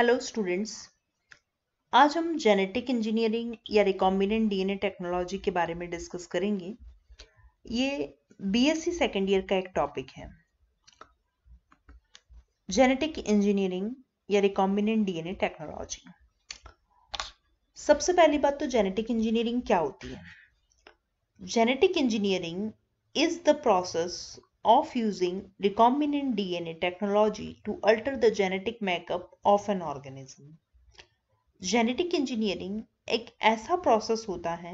Hello students आज हम genetic engineering या रिकॉम्बिनेंट डीएनए टेक्नोलॉजी के बारे में डिस्कस करेंगे ये बीएससी सेकंड ईयर का एक टॉपिक है जेनेटिक इंजीनियरिंग या रिकॉम्बिनेंट डीएनए टेक्नोलॉजी सबसे पहली बात तो जेनेटिक इंजीनियरिंग क्या होती है genetic engineering is the process of using recombinant DNA technology to alter the genetic makeup of an organism. Genetic engineering एक ऐसा प्रोसेस होता है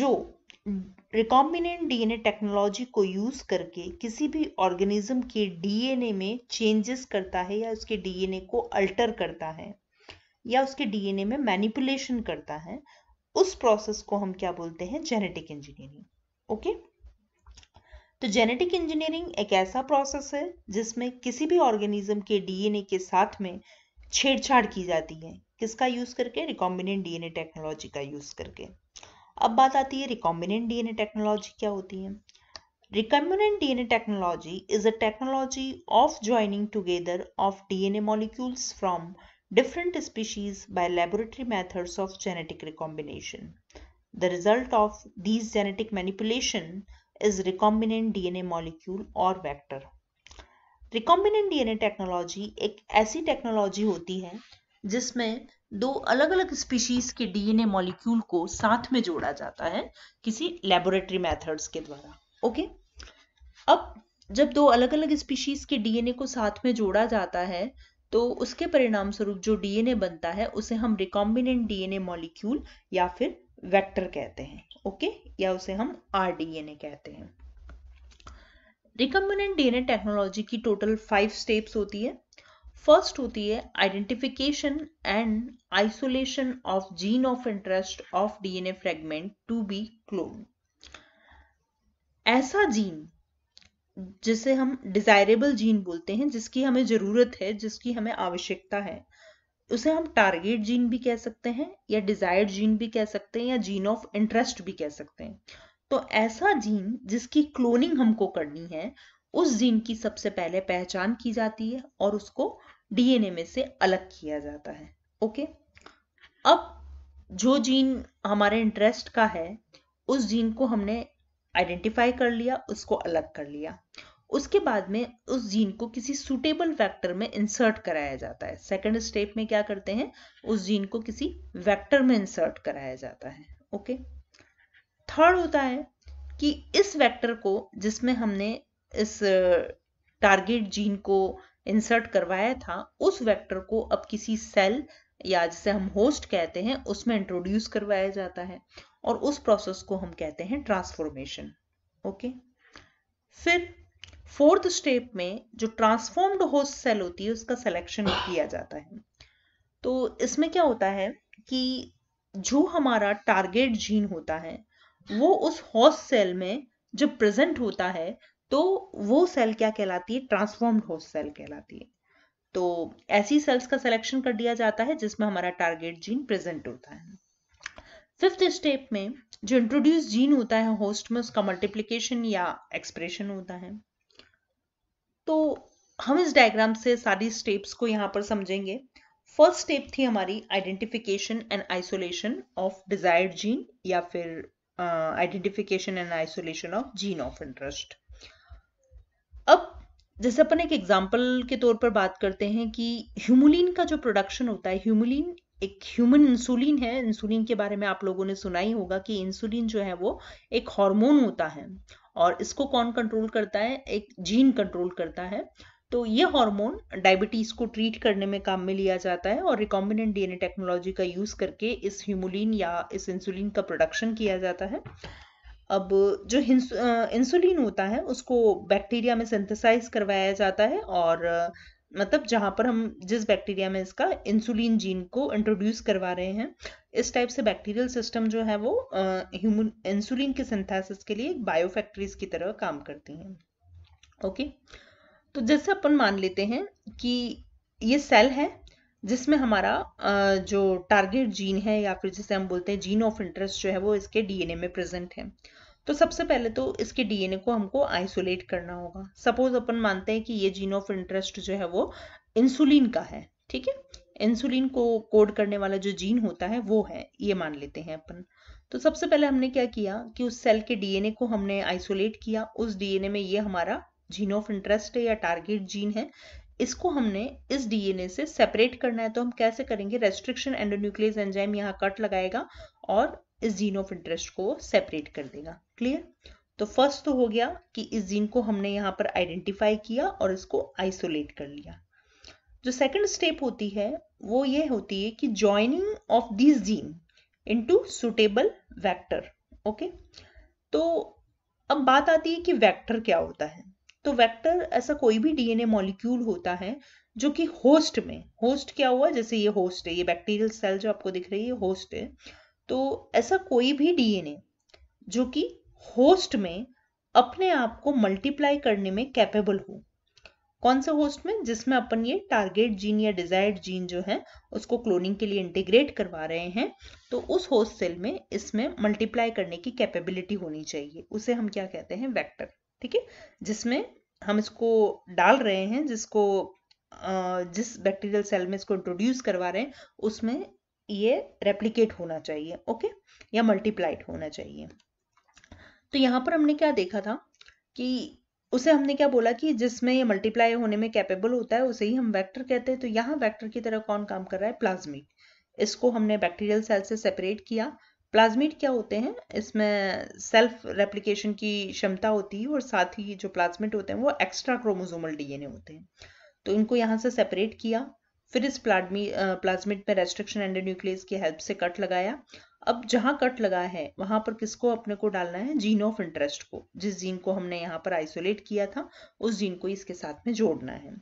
जो रिकॉम्बिनेंट डीएनए टेक्नोलॉजी को यूज करके किसी भी ऑर्गेनिज्म के डीएनए में चेंजेस करता है या उसके डीएनए को अल्टर करता है या उसके डीएनए में मैनिपुलेशन करता है उस प्रोसेस को हम क्या बोलते हैं जेनेटिक इंजीनियरिंग ओके okay? तो जेनेटिक इंजीनियरिंग एक ऐसा प्रोसेस है जिसमें किसी भी ऑर्गेनिज्म के डीएनए के साथ में छेड़छाड़ की जाती है किसका यूज करके रिकॉम्बिनेंट डीएनए टेक्नोलॉजी का यूज करके अब बात आती है रिकॉम्बिनेंट डीएनए टेक्नोलॉजी क्या होती है recombinant DNA technology is a technology of joining together of DNA molecules from different species by laboratory methods of genetic recombination the result of these genetic manipulation is recombinant DNA molecule और vector. recombinant DNA technology एक ऐसी technology होती है जिसमें दो अलग अलग species के डीएनए मॉलिक्यूल को साथ में जोड़ा जाता है किसी लेबोरेटरी मेथड्स के द्वारा ओके अब जब दो अलग अलग स्पीशीज के डीएनए को साथ में जोड़ा जाता है तो उसके परिणाम स्वरूप जो डीएनए बनता है उसे हम रिकॉम्बिनेंट डीएनए मॉलिक्यूल या फिर वेक्टर कहते हैं ओके या उसे हम आरडीएनए कहते हैं रिकम्बिनेंट डीएनए टेक्नोलॉजी की टोटल फाइव स्टेप्स होती है फर्स्ट होती है identification and isolation of gene of interest of DNA fragment to be clone ऐसा जीन जिसे हम डिजायरेबल जीन बोलते हैं जिसकी हमें जरूरत है जिसकी हमें आवश्यकता है उसे हम टारगेट जीन भी कह सकते हैं या डिजायर्ड जीन भी कह सकते हैं या जीन ऑफ इंटरेस्ट भी कह सकते हैं तो ऐसा जीन जिसकी क्लोनिंग हमको करनी है उस जीन की सबसे पहले पहचान की जाती है और उसको डीएनए में से अलग किया जाता है ओके अब जो जीन हमारे इंटरेस्ट का है उस जीन को हमने आइडेंटिफाई कर लिया उसको अलग कर लिया उसके बाद में उस जीन को किसी सुटेबल वेक्टर में इंसर्ट कराया जाता है सेकंड स्टेप में क्या करते हैं उस जीन को किसी वेक्टर में इंसर्ट कराया जाता है ओके थर्ड होता है कि इस वेक्टर को जिसमें हमने इस टारगेट जीन को इंसर्ट करवाया था उस वेक्टर को अब किसी सेल या जिसे हम होस्ट कहते हैं उसमें इंट्रोड्यूस करवाया जाता है और उस प्रोसेस को हम कहते हैं ट्रांसफॉर्मेशन ओके फिर फोर्थ स्टेप में जो ट्रांसफॉर्म्ड होस्ट सेल होती है उसका सिलेक्शन किया जाता है तो इसमें क्या होता है कि जो हमारा टारगेट जीन होता है वो उस होस्ट सेल में जब प्रेजेंट होता है तो वो सेल क्या कहलाती है ट्रांसफॉर्म्ड होस्ट सेल कहलाती है तो ऐसी सेल्स का सिलेक्शन कर दिया जाता है जिसमें हमारा टारगेट जीन प्रेजेंट होता है फिफ्थ स्टेप में जो इंट्रोड्यूस जीन होता है होस्ट में उसका मल्टीप्लीकेशन या एक्सप्रेशन होता है तो हम इस डायग्राम से सारी स्टेप्स को यहाँ पर समझेंगे फर्स्ट स्टेप थी हमारी identification and isolation of desired gene या फिर identification and isolation of gene of interest अब जैसे अपन एक एग्जाम्पल के तौर पर बात करते हैं कि ह्यूमुलिन का जो प्रोडक्शन होता है ह्यूमुलिन एक ह्यूमन इंसुलिन है इंसुलिन के बारे में आप लोगों ने सुना ही होगा कि इंसुलिन जो है वो एक हार्मोन होता है और इसको कौन कंट्रोल करता है एक जीन कंट्रोल करता है तो ये हार्मोन डायबिटीज़ को ट्रीट करने में काम में लिया जाता है और रिकॉम्बिनेंट डीएनए टेक्नोलॉजी का यूज़ करके इस ह्यूमुलिन या इस इंसुलिन का प्रोडक्शन किया जाता है अब जो इंसुलिन होता है उसको बैक्टीरिया में सिंथेसाइज करवाया जाता है और मतलब जहाँ पर हम जिस बैक्टीरिया में इसका इंसुलिन जीन को इंट्रोड्यूस करवा रहे हैं इस टाइप से बैक्टीरियल सिस्टम जो है वो ह्यूमन इंसुलिन के सिंथेसिस के लिए बायोफैक्ट्रीज की तरह काम करती हैं ओके तो जैसे अपन मान लेते हैं कि ये सेल है जिसमें हमारा जो टारगेट जीन है या फिर जिसे हम बोलते हैं जीन ऑफ इंटरेस्ट जो है वो इसके डीएनए में प्रेजेंट है तो सबसे पहले तो इसके डीएनए को हमको आइसोलेट करना होगा सपोज अपन मानते हैं कि ये जीन ऑफ इंटरेस्ट जो है वो इंसुलिन का है ठीक है इंसुलिन को कोड करने वाला जो जीन होता है वो है ये मान लेते हैं अपन तो सबसे पहले हमने क्या किया कि उस सेल के डीएनए को हमने आइसोलेट किया उस डीएनए में ये हमारा जीन ऑफ इंटरेस्ट है या टारगेट जीन है इसको हमने इस डीएनए से सेपरेट करना है तो हम कैसे करेंगे रेस्ट्रिक्शन एंडोन्यूक्लियस एंजाइम यहाँ कट लगाएगा और इस जीन ऑफ इंटरेस्ट को सेपरेट कर देगा क्लियर तो फर्स्ट तो हो गया कि इस जीन को हमने यहाँ पर आइडेंटिफाई किया और इसको आइसोलेट कर लिया जो सेकंड स्टेप होती है वो ये होती है कि joining of this gene into suitable vector okay तो अब बात आती है कि वेक्टर क्या होता है तो वेक्टर ऐसा कोई भी डीएनए मॉलिक्यूल होता है जो कि होस्ट में होस्ट क्या हुआ जैसे ये होस्ट है ये बैक्टीरियल सेल जो आपको दिख रही है होस्ट है तो ऐसा कोई भी डीएनए जो कि होस्ट में अपने आप को मल्टीप्लाई करने में कैपेबल हो कौन से होस्ट में जिसमें अपन ये टारगेट जीन या डिजायर्ड जीन जो है उसको क्लोनिंग के लिए इंटीग्रेट करवा रहे हैं तो उस होस्ट सेल में इसमें मल्टीप्लाई करने की कैपेबिलिटी होनी चाहिए उसे हम क्या कहते हैं वेक्टर ठीक है जिसमें हम इसको डाल रहे हैं जिसको जिस बैक्टीरियल सेल में इसको इंट्रोड्यूस करवा रहे हैं उसमें ये रेप्लीकेट होना चाहिए ओके या मल्टीप्लाइड होना चाहिए तो यहाँ पर हमने क्या देखा था कि उसे हमने क्या बोला कि जिसमें ये मल्टीप्लाई होने में कैपेबल होता है उसे ही हम वेक्टर कहते हैं तो यहाँ वेक्टर की तरह कौन काम कर रहा है प्लाज्मिक इसको हमने बैक्टीरियल सेल से सेपरेट किया प्लाज्मिड क्या होते हैं इसमें सेल्फ रेप्लिकेशन की क्षमता होती है और साथ ही जो प्लाज्मिड होते हैं वो एक्स्ट्रा क्रोमोजोमल डीएनए होते हैं तो इनको यहाँ से सेपरेट किया फिर इस प्लाज्मिड में रेस्ट्रिक्शन एंडोन्यूक्लियस की हेल्प से कट लगाया अब जहां कट लगा है वहां पर किसको अपने को डालना है जीन ऑफ इंटरेस्ट को जिस जीन को हमने यहाँ पर आइसोलेट किया था उस जीन को इसके साथ में जोड़ना है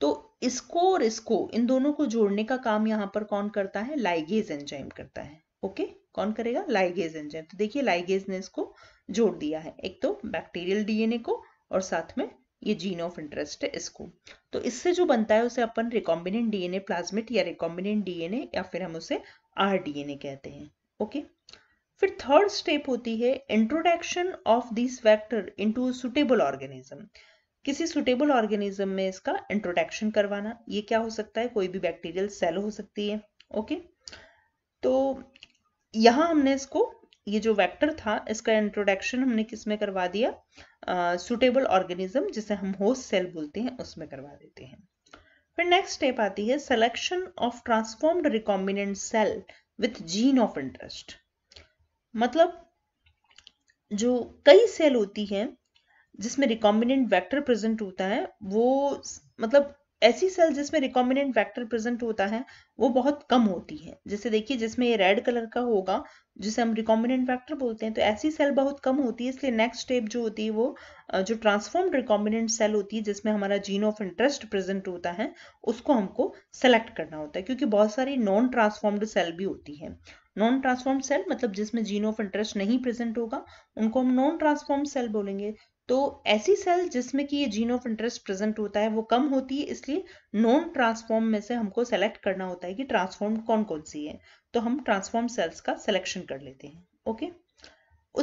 तो इसको और इसको इन दोनों को जोड़ने का काम यहाँ पर कौन करता है लाइगेज एंजाइम करता है ओके कौन करेगा लाइगेज एंजाइम तो देखिए लाइगेज ने इसको जोड़ दिया है एक तो बैक्टीरियल डीएनए को और साथ में ये जीन ऑफ इंटरेस्ट है इसको तो इससे जो बनता है उसे अपन रिकॉम्बिनेंट डीएनए प्लाज्मिट या रिकॉम्बिनेंट डीएनए या फिर हम उसे आर कहते हैं ओके फिर थर्ड स्टेप होती है introduction of this vector into suitable organism किसी सुटेबल ऑर्गेनिज्म में इसका इंट्रोडक्शन करवाना ये क्या हो सकता है कोई भी बैक्टीरियल सेल हो सकती है ओके तो यहां हमने इसको ये जो वेक्टर था इसका इंट्रोडक्शन हमने किस में करवा दिया सुटेबल ऑर्गेनिज्म जिसे हम होस्ट सेल बोलते हैं उसमें करवा देते हैं फिर नेक्स्ट स्टेप आती है selection of transformed recombinant cell with gene of interest मतलब जो कई सेल होती है जिसमें रिकॉम्बिनेंट वेक्टर प्रेजेंट होता है वो मतलब ऐसी सेल जिसमें रिकॉम्बिनेंट वेक्टर प्रेजेंट होता है वो बहुत कम होती है जैसे देखिए जिसमें ये रेड कलर का होगा जिसे हम रिकॉम्बिनेंट वेक्टर बोलते हैं तो ऐसी सेल बहुत कम होती है इसलिए नेक्स्ट स्टेप जो होती है वो जो ट्रांसफॉर्म्ड रिकॉम्बिनेंट सेल होती है जिसमें हमारा जीन ऑफ इंटरेस्ट प्रेजेंट होता है उसको हमको सेलेक्ट करना होता है क्योंकि बहुत सारी नॉन ट्रांसफॉर्म्ड सेल भी होती है नॉन ट्रांसफॉर्म सेल मतलब जिसमें जीन ऑफ इंटरेस्ट नहीं प्रेजेंट होगा उनको हम नॉन ट्रांसफॉर्म सेल बोलेंगे तो ऐसी सेल जिसमें कि ये जीन ऑफ इंटरेस्ट प्रेजेंट होता है वो कम होती है इसलिए नॉन ट्रांसफॉर्म में से हमको सेलेक्ट करना होता है कि ट्रांसफॉर्म कौन कौन सी है तो हम ट्रांसफॉर्म सेल्स का सिलेक्शन कर लेते हैं ओके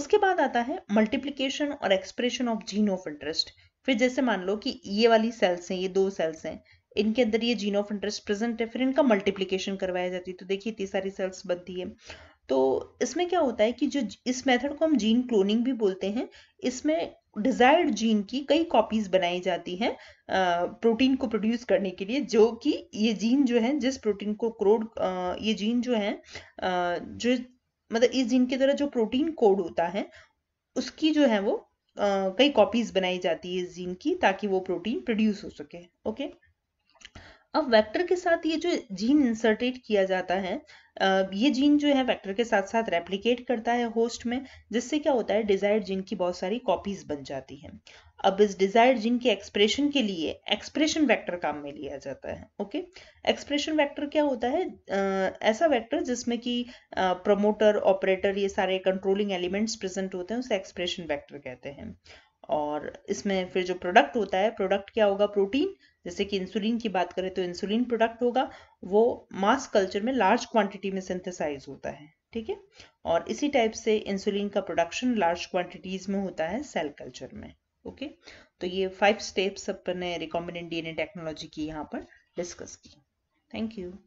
उसके बाद आता है मल्टीप्लीकेशन और expression of gene of interest फिर जैसे मान लो कि ये वाली सेल्स हैं ये दो सेल्स हैं इनके अंदर ये जीन ऑफ इंटरेस्ट प्रेजेंट है फिर इनका मल्टीप्लीकेशन करवाया जाती है तो देखिए इतनी सारी सेल्स बनती है तो इसमें क्या होता है कि जो इस मेथड को हम जीन क्लोनिंग भी बोलते हैं इसमें डिजायर्ड जीन की कई कॉपीज बनाई जाती हैं प्रोटीन को प्रोड्यूस करने के लिए जो कि ये जीन जो है जिस प्रोटीन को क्रोड ये जीन जो है जो मतलब इस जीन के द्वारा जो प्रोटीन कोड होता है उसकी जो है वो कई कॉपीज बनाई जाती है इस जीन की ताकि वो प्रोटीन प्रोड्यूस हो सके ओके अब वेक्टर के साथ ये जो जीन इंसर्टेड किया जाता है ये जीन जो है वेक्टर के साथ साथ रेप्लिकेट करता है होस्ट में जिससे क्या होता है डिजायर्ड जीन की बहुत सारी कॉपीज बन जाती हैं अब इस डिजायर्ड जीन के एक्सप्रेशन के लिए एक्सप्रेशन वेक्टर काम में लिया जाता है ओके एक्सप्रेशन वेक्टर क्या होता है ऐसा वेक्टर जिसमें कि प्रमोटर ऑपरेटर ये सारे कंट्रोलिंग एलिमेंट्स प्रेजेंट होते हैं उसे एक्सप्रेशन वेक्टर कहते हैं और इसमें फिर जो प्रोडक्ट होता है प्रोडक्ट क्या होगा प्रोटीन जैसे कि इंसुलिन की बात करें तो इंसुलिन प्रोडक्ट होगा वो मास कल्चर में लार्ज क्वांटिटी में सिंथेसाइज होता है ठीक है और इसी टाइप से इंसुलिन का प्रोडक्शन लार्ज क्वांटिटीज में होता है सेल कल्चर में ओके तो ये फाइव स्टेप्स अपने रिकॉम्बिनेंट डीएनए टेक्नोलॉजी की यहाँ पर डिस्कस की थैंक यू